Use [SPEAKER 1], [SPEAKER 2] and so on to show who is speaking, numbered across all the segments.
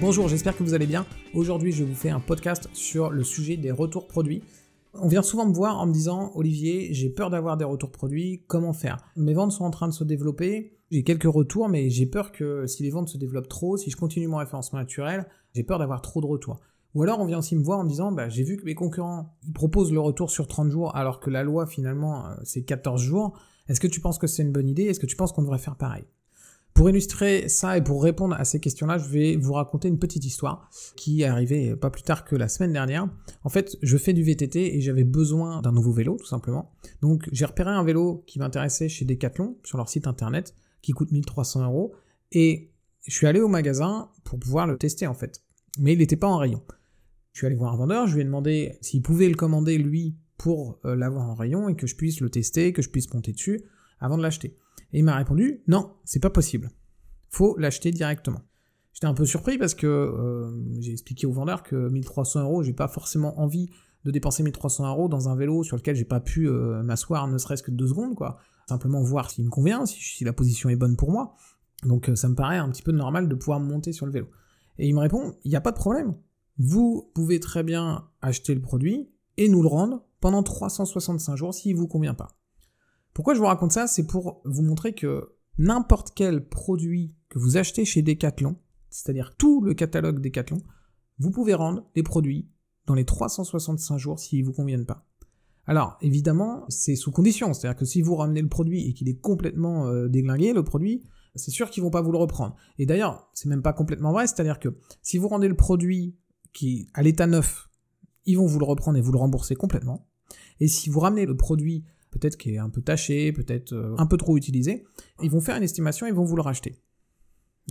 [SPEAKER 1] Bonjour, j'espère que vous allez bien. Aujourd'hui, je vous fais un podcast sur le sujet des retours produits. On vient souvent me voir en me disant Olivier, j'ai peur d'avoir des retours produits, comment faire Mes ventes sont en train de se développer, j'ai quelques retours, mais j'ai peur que si les ventes se développent trop, si je continue mon référencement naturel, j'ai peur d'avoir trop de retours. Ou alors on vient aussi me voir en me disant bah, j'ai vu que mes concurrents proposent le retour sur 30 jours alors que la loi finalement euh, c'est 14 jours. Est-ce que tu penses que c'est une bonne idée Est-ce que tu penses qu'on devrait faire pareil pour illustrer ça et pour répondre à ces questions-là, je vais vous raconter une petite histoire qui est arrivée pas plus tard que la semaine dernière. En fait, je fais du VTT et j'avais besoin d'un nouveau vélo, tout simplement. Donc, j'ai repéré un vélo qui m'intéressait chez Decathlon, sur leur site internet, qui coûte 1300 euros. Et je suis allé au magasin pour pouvoir le tester, en fait. Mais il n'était pas en rayon. Je suis allé voir un vendeur, je lui ai demandé s'il pouvait le commander, lui, pour euh, l'avoir en rayon et que je puisse le tester, que je puisse monter dessus avant de l'acheter. Et il m'a répondu non, c'est pas possible. Faut l'acheter directement. J'étais un peu surpris parce que euh, j'ai expliqué au vendeur que 1300 euros, j'ai pas forcément envie de dépenser 1300 euros dans un vélo sur lequel j'ai pas pu euh, m'asseoir ne serait-ce que deux secondes, quoi. Simplement voir s'il me convient, si, la position est bonne pour moi. Donc euh, ça me paraît un petit peu normal de pouvoir monter sur le vélo. Et il me répond, il n'y a pas de problème. Vous pouvez très bien acheter le produit et nous le rendre pendant 365 jours s'il vous convient pas. Pourquoi je vous raconte ça C'est pour vous montrer que n'importe quel produit que vous achetez chez Decathlon, c'est-à-dire tout le catalogue Decathlon, vous pouvez rendre les produits dans les 365 jours s'ils ne vous conviennent pas. Alors, évidemment, c'est sous condition, c'est-à-dire que si vous ramenez le produit et qu'il est complètement euh, déglingué, le produit, c'est sûr qu'ils vont pas vous le reprendre. Et d'ailleurs, c'est même pas complètement vrai, c'est-à-dire que si vous rendez le produit qui à l'état neuf, ils vont vous le reprendre et vous le rembourser complètement. Et si vous ramenez le produit peut-être qui est un peu taché, peut-être euh, un peu trop utilisé. Ils vont faire une estimation, ils vont vous le racheter.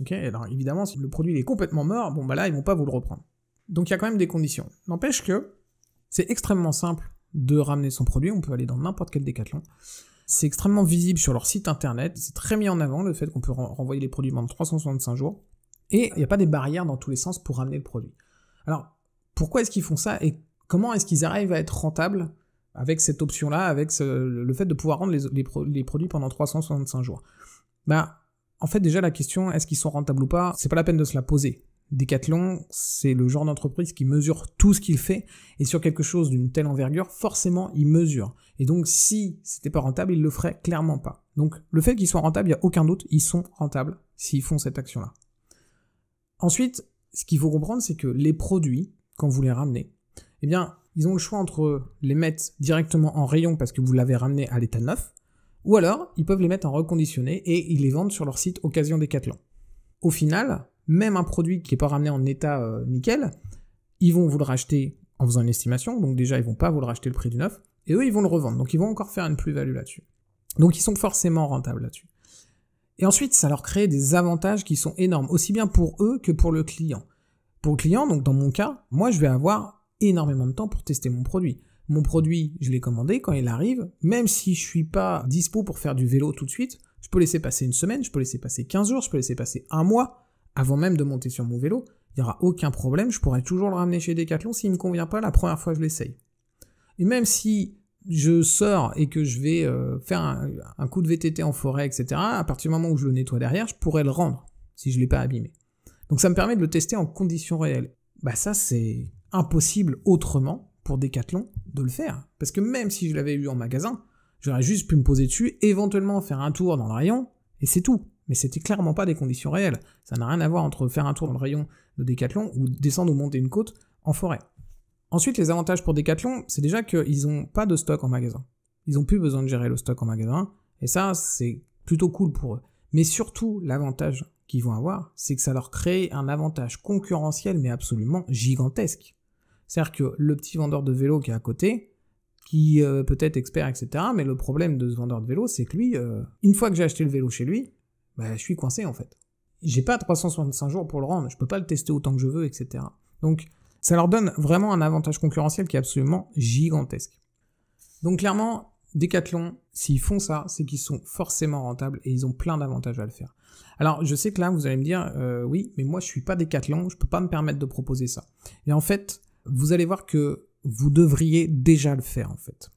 [SPEAKER 1] Ok, alors évidemment, si le produit est complètement mort, bon bah là, ils vont pas vous le reprendre. Donc il y a quand même des conditions. N'empêche que c'est extrêmement simple de ramener son produit, on peut aller dans n'importe quel décathlon. C'est extrêmement visible sur leur site internet, c'est très mis en avant le fait qu'on peut renvoyer les produits pendant 365 jours, et il n'y a pas des barrières dans tous les sens pour ramener le produit. Alors, pourquoi est-ce qu'ils font ça et comment est-ce qu'ils arrivent à être rentables avec cette option-là, avec le fait de pouvoir rendre les, produits pendant 365 jours. Bah, en fait, déjà, la question, est-ce qu'ils sont rentables ou pas, c'est pas la peine de se la poser. Decathlon, c'est le genre d'entreprise qui mesure tout ce qu'il fait, et sur quelque chose d'une telle envergure, forcément, il mesure. Et donc, si c'était pas rentable, il le ferait clairement pas. Donc, le fait qu'ils soient rentables, il n'y a aucun doute, ils sont rentables s'ils font cette action-là. Ensuite, ce qu'il faut comprendre, c'est que les produits, quand vous les ramenez, eh bien, ils ont le choix entre les mettre directement en rayon parce que vous l'avez ramené à l'état neuf, ou alors ils peuvent les mettre en reconditionné et ils les vendent sur leur site Occasion Décathlon. Au final, même un produit qui n'est pas ramené en état euh, nickel, ils vont vous le racheter en faisant une estimation, donc déjà ils vont pas vous le racheter le prix du neuf, et eux ils vont le revendre, donc ils vont encore faire une plus-value là-dessus. Donc ils sont forcément rentables là-dessus. Et ensuite, ça leur crée des avantages qui sont énormes, aussi bien pour eux que pour le client. Pour le client, donc dans mon cas, moi je vais avoir énormément de temps pour tester mon produit. Mon produit, je l'ai commandé, quand il arrive, même si je suis pas dispo pour faire du vélo tout de suite, je peux laisser passer une semaine, je peux laisser passer 15 jours, je peux laisser passer un mois avant même de monter sur mon vélo. Il n'y aura aucun problème, je pourrais toujours le ramener chez Decathlon s'il ne me convient pas la première fois que je l'essaye. Et même si je sors et que je vais euh, faire un, coup de VTT en forêt, etc., à partir du moment où je le nettoie derrière, je pourrais le rendre si je ne l'ai pas abîmé. Donc ça me permet de le tester en conditions réelles. Bah ça, c'est impossible autrement pour Decathlon de le faire. Parce que même si je l'avais eu en magasin, j'aurais juste pu me poser dessus, éventuellement faire un tour dans le rayon, et c'est tout. Mais c'était clairement pas des conditions réelles. Ça n'a rien à voir entre faire un tour dans le rayon de Decathlon ou descendre ou monter une côte en forêt. Ensuite, les avantages pour Decathlon, c'est déjà qu'ils n'ont pas de stock en magasin. Ils n'ont plus besoin de gérer le stock en magasin, et ça, c'est plutôt cool pour eux. Mais surtout, l'avantage qu'ils vont avoir, c'est que ça leur crée un avantage concurrentiel, mais absolument gigantesque. C'est-à-dire que le petit vendeur de vélo qui est à côté, qui euh, peut être expert, etc., mais le problème de ce vendeur de vélo, c'est que lui, euh, une fois que j'ai acheté le vélo chez lui, bah, je suis coincé en fait. J'ai pas 365 jours pour le rendre, je peux pas le tester autant que je veux, etc. Donc, ça leur donne vraiment un avantage concurrentiel qui est absolument gigantesque. Donc, clairement, Decathlon, s'ils font ça, c'est qu'ils sont forcément rentables et ils ont plein d'avantages à le faire. Alors, je sais que là, vous allez me dire, euh, oui, mais moi, je suis pas Decathlon, je peux pas me permettre de proposer ça. Et en fait, vous allez voir que vous devriez déjà le faire en fait.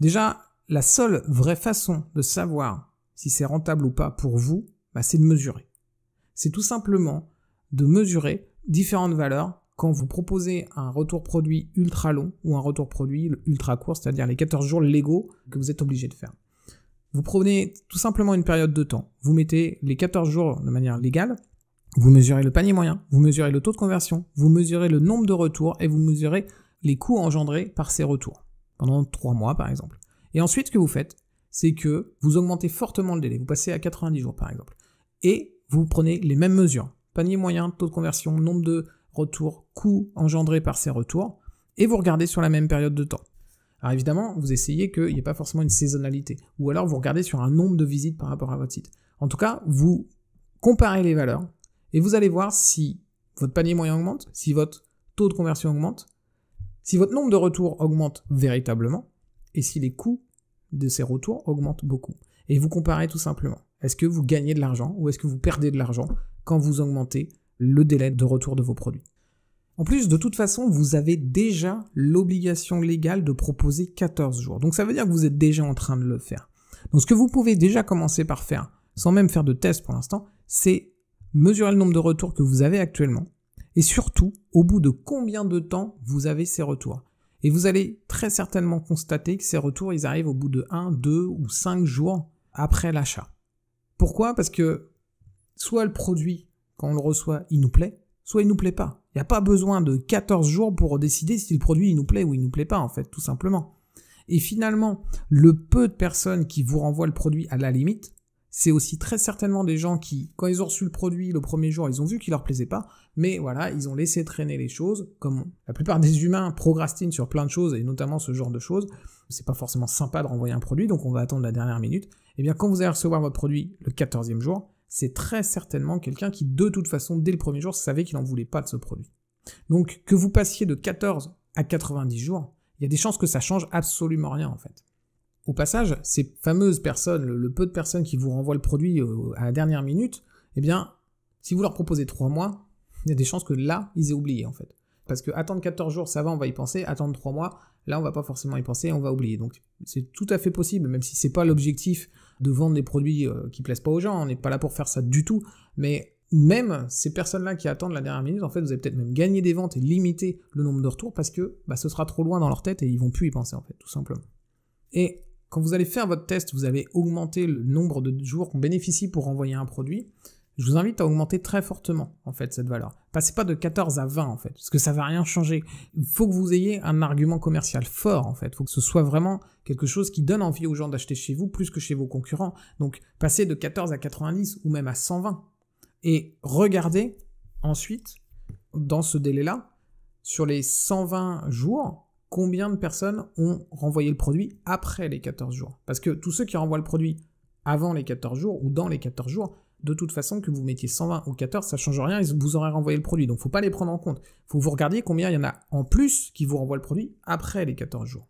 [SPEAKER 1] Déjà, la seule vraie façon de savoir si c'est rentable ou pas pour vous, bah, c'est de mesurer. C'est tout simplement de mesurer différentes valeurs quand vous proposez un retour produit ultra long ou un retour produit ultra court, c'est-à-dire les 14 jours légaux que vous êtes obligé de faire. Vous prenez tout simplement une période de temps. Vous mettez les 14 jours de manière légale vous mesurez le panier moyen, vous mesurez le taux de conversion, vous mesurez le nombre de retours et vous mesurez les coûts engendrés par ces retours, pendant trois mois par exemple. Et ensuite, ce que vous faites, c'est que vous augmentez fortement le délai, vous passez à 90 jours par exemple, et vous prenez les mêmes mesures, panier moyen, taux de conversion, nombre de retours, coûts engendrés par ces retours, et vous regardez sur la même période de temps. Alors évidemment, vous essayez qu'il n'y ait pas forcément une saisonnalité, ou alors vous regardez sur un nombre de visites par rapport à votre site. En tout cas, vous comparez les valeurs, et vous allez voir si votre panier moyen augmente, si votre taux de conversion augmente, si votre nombre de retours augmente véritablement, et si les coûts de ces retours augmentent beaucoup. Et vous comparez tout simplement. Est-ce que vous gagnez de l'argent ou est-ce que vous perdez de l'argent quand vous augmentez le délai de retour de vos produits En plus, de toute façon, vous avez déjà l'obligation légale de proposer 14 jours. Donc ça veut dire que vous êtes déjà en train de le faire. Donc ce que vous pouvez déjà commencer par faire, sans même faire de test pour l'instant, c'est mesurez le nombre de retours que vous avez actuellement et surtout au bout de combien de temps vous avez ces retours. Et vous allez très certainement constater que ces retours, ils arrivent au bout de 1, 2 ou 5 jours après l'achat. Pourquoi Parce que soit le produit, quand on le reçoit, il nous plaît, soit il nous plaît pas. Il n'y a pas besoin de 14 jours pour décider si le produit il nous plaît ou il nous plaît pas, en fait, tout simplement. Et finalement, le peu de personnes qui vous renvoient le produit à la limite, c'est aussi très certainement des gens qui, quand ils ont reçu le produit le premier jour, ils ont vu qu'il leur plaisait pas, mais voilà, ils ont laissé traîner les choses, comme la plupart des humains procrastinent sur plein de choses, et notamment ce genre de choses. C'est pas forcément sympa de renvoyer un produit, donc on va attendre la dernière minute. Et eh bien, quand vous allez recevoir votre produit le 14e jour, c'est très certainement quelqu'un qui, de toute façon, dès le premier jour, savait qu'il n'en voulait pas de ce produit. Donc, que vous passiez de 14 à 90 jours, il y a des chances que ça change absolument rien, en fait. Au passage, ces fameuses personnes, le peu de personnes qui vous renvoient le produit euh, à la dernière minute, eh bien, si vous leur proposez trois mois, il y a des chances que là, ils aient oublié en fait. Parce que attendre 14 jours, ça va, on va y penser. Attendre trois mois, là, on va pas forcément y penser, on va oublier. Donc, c'est tout à fait possible, même si c'est pas l'objectif de vendre des produits euh, qui plaisent pas aux gens. On n'est pas là pour faire ça du tout. Mais même ces personnes-là qui attendent la dernière minute, en fait, vous allez peut-être même gagner des ventes et limiter le nombre de retours parce que bah, ce sera trop loin dans leur tête et ils vont plus y penser, en fait, tout simplement. Et quand vous allez faire votre test, vous allez augmenter le nombre de jours qu'on bénéficie pour envoyer un produit. Je vous invite à augmenter très fortement, en fait, cette valeur. Passez pas de 14 à 20, en fait, parce que ça va rien changer. Il faut que vous ayez un argument commercial fort, en fait. Il faut que ce soit vraiment quelque chose qui donne envie aux gens d'acheter chez vous plus que chez vos concurrents. Donc, passez de 14 à 90 ou même à 120. Et regardez ensuite, dans ce délai-là, sur les 120 jours, combien de personnes ont renvoyé le produit après les 14 jours. Parce que tous ceux qui renvoient le produit avant les 14 jours ou dans les 14 jours, de toute façon, que vous mettiez 120 ou 14, ça change rien, ils vous aurez renvoyé le produit. Donc, il ne faut pas les prendre en compte. Il Faut que vous regardiez combien il y en a en plus qui vous renvoient le produit après les 14 jours.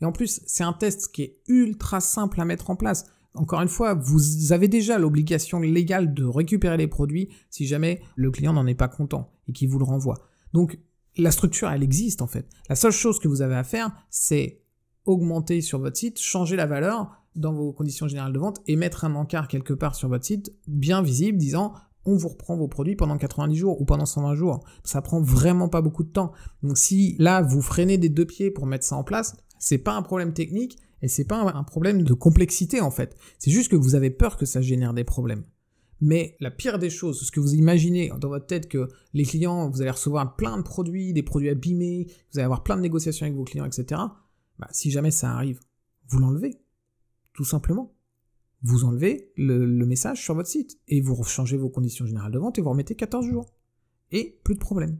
[SPEAKER 1] Et en plus, c'est un test qui est ultra simple à mettre en place. Encore une fois, vous avez déjà l'obligation légale de récupérer les produits si jamais le client n'en est pas content et qu'il vous le renvoie. Donc, la structure, elle existe en fait. La seule chose que vous avez à faire, c'est augmenter sur votre site, changer la valeur dans vos conditions générales de vente et mettre un encart quelque part sur votre site bien visible disant on vous reprend vos produits pendant 90 jours ou pendant 120 jours. Ça prend vraiment pas beaucoup de temps. Donc si là vous freinez des deux pieds pour mettre ça en place, c'est pas un problème technique et c'est pas un problème de complexité en fait. C'est juste que vous avez peur que ça génère des problèmes. Mais la pire des choses, ce que vous imaginez dans votre tête que les clients, vous allez recevoir plein de produits, des produits abîmés, vous allez avoir plein de négociations avec vos clients, etc. Bah, si jamais ça arrive, vous l'enlevez, tout simplement. Vous enlevez le, message sur votre site et vous changez vos conditions générales de vente et vous remettez 14 jours. Et plus de problème.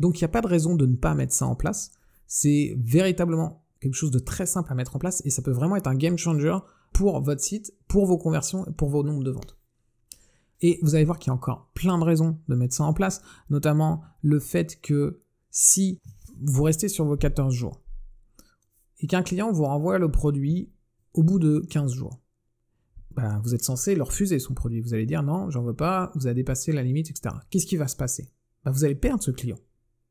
[SPEAKER 1] Donc il n'y a pas de raison de ne pas mettre ça en place. C'est véritablement quelque chose de très simple à mettre en place et ça peut vraiment être un game changer pour votre site, pour vos conversions et pour vos nombres de ventes. Et vous allez voir qu'il y a encore plein de raisons de mettre ça en place, notamment le fait que si vous restez sur vos 14 jours et qu'un client vous renvoie le produit au bout de 15 jours, bah, vous êtes censé leur refuser son produit. Vous allez dire non, j'en veux pas, vous avez dépassé la limite, etc. Qu'est-ce qui va se passer bah, Vous allez perdre ce client.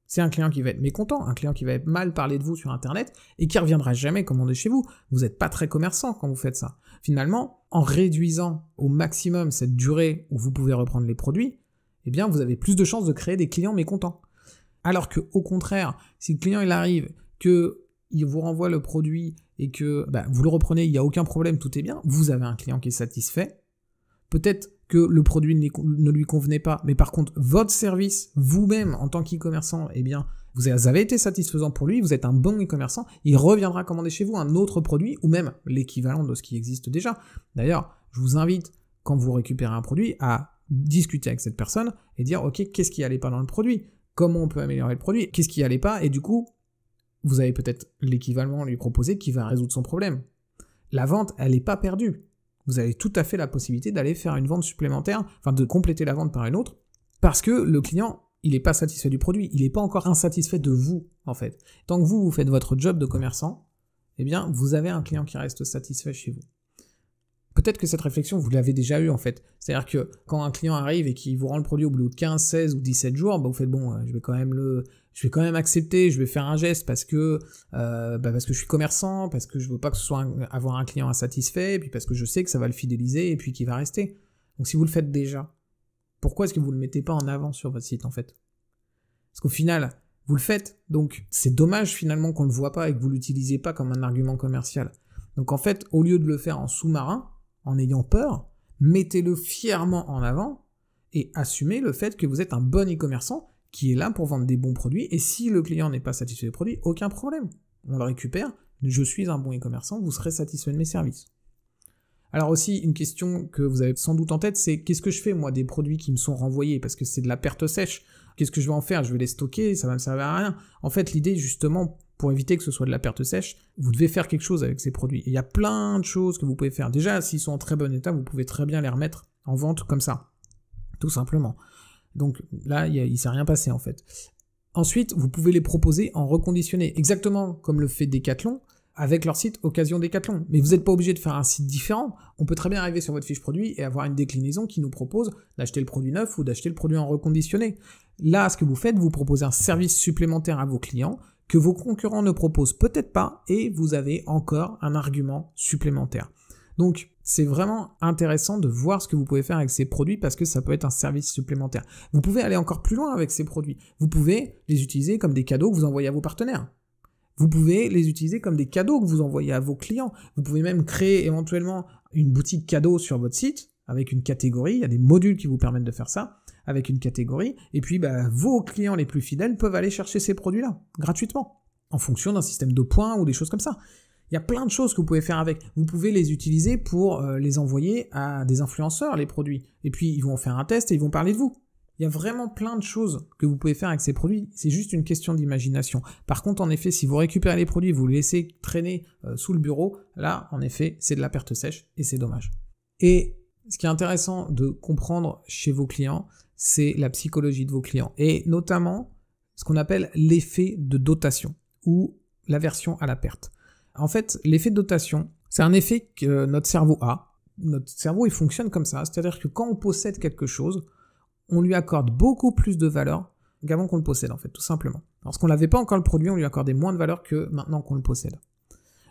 [SPEAKER 1] C'est un client qui va être mécontent, un client qui va mal parler de vous sur Internet et qui reviendra jamais commander chez vous. Vous n'êtes pas très commerçant quand vous faites ça. Finalement, en réduisant au maximum cette durée où vous pouvez reprendre les produits, eh bien, vous avez plus de chances de créer des clients mécontents. Alors que, au contraire, si le client il arrive, que il vous renvoie le produit et que bah, vous le reprenez, il n'y a aucun problème, tout est bien, vous avez un client qui est satisfait. Peut-être que le produit ne lui convenait pas. Mais par contre, votre service, vous-même, en tant qu'e-commerçant, eh bien, vous avez été satisfaisant pour lui, vous êtes un bon e-commerçant, il reviendra commander chez vous un autre produit ou même l'équivalent de ce qui existe déjà. D'ailleurs, je vous invite, quand vous récupérez un produit, à discuter avec cette personne et dire, OK, qu'est-ce qui n'allait pas dans le produit Comment on peut améliorer le produit Qu'est-ce qui n'allait pas Et du coup, vous avez peut-être l'équivalent à lui proposer qui va résoudre son problème. La vente, elle n'est pas perdue vous avez tout à fait la possibilité d'aller faire une vente supplémentaire, enfin de compléter la vente par une autre, parce que le client, il n'est pas satisfait du produit, il n'est pas encore insatisfait de vous, en fait. Tant que vous, vous faites votre job de commerçant, eh bien, vous avez un client qui reste satisfait chez vous. Peut-être que cette réflexion, vous l'avez déjà eue en fait. C'est-à-dire que quand un client arrive et qu'il vous rend le produit au bout de 15, 16 ou 17 jours, bah, vous faites bon, euh, je vais quand même le, je vais quand même accepter, je vais faire un geste parce que euh, bah, parce que je suis commerçant, parce que je veux pas que ce soit avoir un client insatisfait, et puis parce que je sais que ça va le fidéliser et puis qu'il va rester. Donc si vous le faites déjà, pourquoi est-ce que vous ne le mettez pas en avant sur votre site en fait Parce qu'au final, vous le faites, donc c'est dommage finalement qu'on le voit pas et que vous l'utilisez pas comme un argument commercial. Donc en fait, au lieu de le faire en sous-marin, en ayant peur, mettez-le fièrement en avant et assumez le fait que vous êtes un bon e-commerçant qui est là pour vendre des bons produits. Et si le client n'est pas satisfait des produits, aucun problème. On le récupère. Je suis un bon e-commerçant, vous serez satisfait de mes services. Alors aussi, une question que vous avez sans doute en tête, c'est qu'est-ce que je fais, moi, des produits qui me sont renvoyés Parce que c'est de la perte sèche. Qu'est-ce que je vais en faire Je vais les stocker, ça va me servir à rien. En fait, l'idée, justement, pour éviter que ce soit de la perte sèche, vous devez faire quelque chose avec ces produits. il y a plein de choses que vous pouvez faire. Déjà, s'ils sont en très bon état, vous pouvez très bien les remettre en vente comme ça. Tout simplement. Donc là, il ne s'est rien passé en fait. Ensuite, vous pouvez les proposer en reconditionné, exactement comme le fait Decathlon avec leur site Occasion Decathlon. Mais vous n'êtes pas obligé de faire un site différent. On peut très bien arriver sur votre fiche produit et avoir une déclinaison qui nous propose d'acheter le produit neuf ou d'acheter le produit en reconditionné. Là, ce que vous faites, vous proposez un service supplémentaire à vos clients que vos concurrents ne proposent peut-être pas et vous avez encore un argument supplémentaire. Donc c'est vraiment intéressant de voir ce que vous pouvez faire avec ces produits parce que ça peut être un service supplémentaire. Vous pouvez aller encore plus loin avec ces produits. Vous pouvez les utiliser comme des cadeaux que vous envoyez à vos partenaires. Vous pouvez les utiliser comme des cadeaux que vous envoyez à vos clients. Vous pouvez même créer éventuellement une boutique cadeau sur votre site avec une catégorie. Il y a des modules qui vous permettent de faire ça avec une catégorie. Et puis, bah, vos clients les plus fidèles peuvent aller chercher ces produits-là gratuitement en fonction d'un système de points ou des choses comme ça. Il y a plein de choses que vous pouvez faire avec. Vous pouvez les utiliser pour euh, les envoyer à des influenceurs, les produits. Et puis, ils vont faire un test et ils vont parler de vous. Il y a vraiment plein de choses que vous pouvez faire avec ces produits. C'est juste une question d'imagination. Par contre, en effet, si vous récupérez les produits, vous les laissez traîner euh, sous le bureau, là, en effet, c'est de la perte sèche et c'est dommage. Et ce qui est intéressant de comprendre chez vos clients, c'est la psychologie de vos clients et notamment ce qu'on appelle l'effet de dotation ou l'aversion à la perte. En fait, l'effet de dotation, c'est un effet que notre cerveau a. Notre cerveau, il fonctionne comme ça. C'est-à-dire que quand on possède quelque chose, on lui accorde beaucoup plus de valeur qu'avant qu'on le possède, en fait, tout simplement. Lorsqu'on n'avait pas encore le produit, on lui accordait moins de valeur que maintenant qu'on le possède.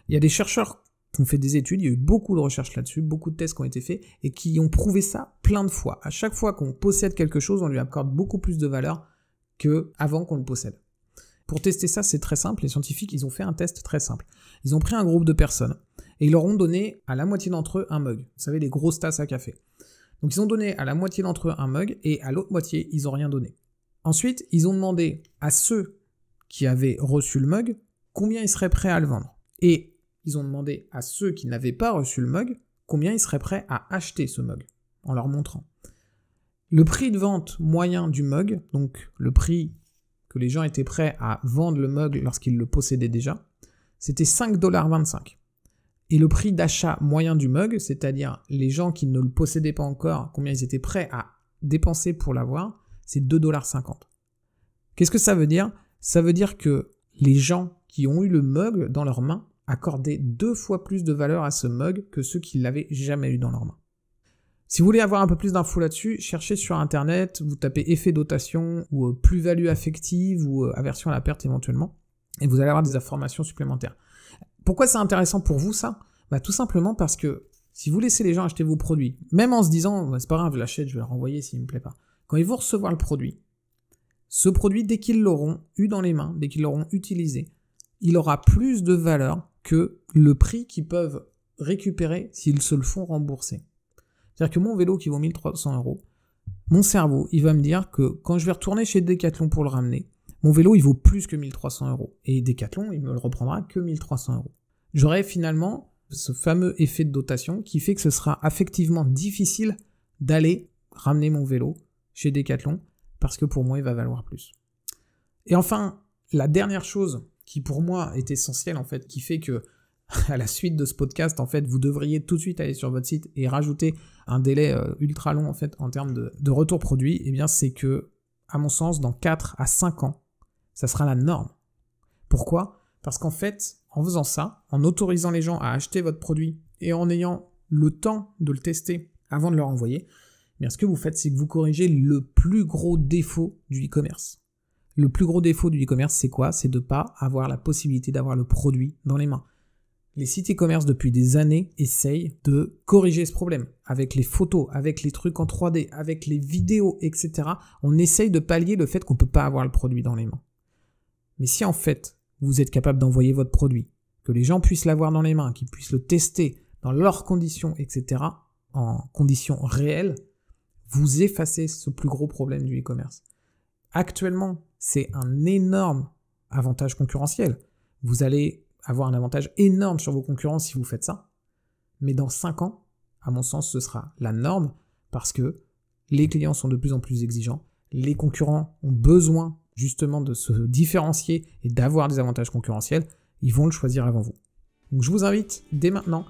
[SPEAKER 1] Il y a des chercheurs qui ont fait des études, il y a eu beaucoup de recherches là-dessus, beaucoup de tests qui ont été faits et qui ont prouvé ça plein de fois. À chaque fois qu'on possède quelque chose, on lui accorde beaucoup plus de valeur que avant qu'on le possède. Pour tester ça, c'est très simple. Les scientifiques, ils ont fait un test très simple. Ils ont pris un groupe de personnes et ils leur ont donné à la moitié d'entre eux un mug. Vous savez, les grosses tasses à café. Donc ils ont donné à la moitié d'entre eux un mug et à l'autre moitié, ils n'ont rien donné. Ensuite, ils ont demandé à ceux qui avaient reçu le mug combien ils seraient prêts à le vendre. Et ils ont demandé à ceux qui n'avaient pas reçu le mug combien ils seraient prêts à acheter ce mug en leur montrant. Le prix de vente moyen du mug, donc le prix que les gens étaient prêts à vendre le mug lorsqu'ils le possédaient déjà, c'était 5,25$. Et le prix d'achat moyen du mug, c'est-à-dire les gens qui ne le possédaient pas encore, combien ils étaient prêts à dépenser pour l'avoir, c'est 2,50$. Qu'est-ce que ça veut dire Ça veut dire que les gens qui ont eu le mug dans leurs mains accordaient deux fois plus de valeur à ce mug que ceux qui l'avaient jamais eu dans leurs mains. Si vous voulez avoir un peu plus d'infos là-dessus, cherchez sur internet, vous tapez effet dotation ou euh, plus-value affective ou euh, aversion à la perte éventuellement, et vous allez avoir des informations supplémentaires. Pourquoi c'est intéressant pour vous ça bah, Tout simplement parce que si vous laissez les gens acheter vos produits, même en se disant bah, c'est pas grave, je l'achète, je vais le renvoyer s'il me plaît pas, quand ils vont recevoir le produit, ce produit, dès qu'ils l'auront eu dans les mains, dès qu'ils l'auront utilisé, il aura plus de valeur que le prix qu'ils peuvent récupérer s'ils se le font rembourser. C'est-à-dire que mon vélo qui vaut 1300 euros, mon cerveau, il va me dire que quand je vais retourner chez Decathlon pour le ramener, mon vélo, il vaut plus que 1300 euros. Et Decathlon, il me le reprendra que 1300 euros. J'aurai finalement ce fameux effet de dotation qui fait que ce sera affectivement difficile d'aller ramener mon vélo chez Decathlon parce que pour moi, il va valoir plus. Et enfin, la dernière chose qui pour moi est essentielle en fait, qui fait que à la suite de ce podcast, en fait, vous devriez tout de suite aller sur votre site et rajouter un délai euh, ultra long en fait en termes de, retour produit, eh bien c'est que, à mon sens, dans 4 à 5 ans, ça sera la norme. Pourquoi Parce qu'en fait, en faisant ça, en autorisant les gens à acheter votre produit et en ayant le temps de le tester avant de le renvoyer, eh bien ce que vous faites, c'est que vous corrigez le plus gros défaut du e-commerce. Le plus gros défaut du e-commerce, c'est quoi C'est de ne pas avoir la possibilité d'avoir le produit dans les mains. Les sites e-commerce depuis des années essayent de corriger ce problème avec les photos, avec les trucs en 3D, avec les vidéos, etc. On essaye de pallier le fait qu'on ne peut pas avoir le produit dans les mains. Mais si en fait vous êtes capable d'envoyer votre produit, que les gens puissent l'avoir dans les mains, qu'ils puissent le tester dans leurs conditions, etc., en conditions réelles, vous effacez ce plus gros problème du e-commerce. Actuellement, c'est un énorme avantage concurrentiel. Vous allez avoir un avantage énorme sur vos concurrents si vous faites ça. Mais dans 5 ans, à mon sens, ce sera la norme parce que les clients sont de plus en plus exigeants, les concurrents ont besoin justement de se différencier et d'avoir des avantages concurrentiels, ils vont le choisir avant vous. Donc je vous invite dès maintenant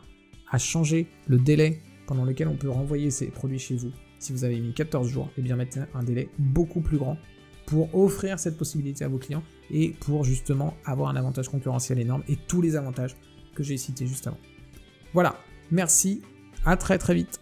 [SPEAKER 1] à changer le délai pendant lequel on peut renvoyer ces produits chez vous. Si vous avez mis 14 jours, et eh bien mettez un délai beaucoup plus grand pour offrir cette possibilité à vos clients et pour justement avoir un avantage concurrentiel énorme et tous les avantages que j'ai cités juste avant. Voilà, merci, à très très vite.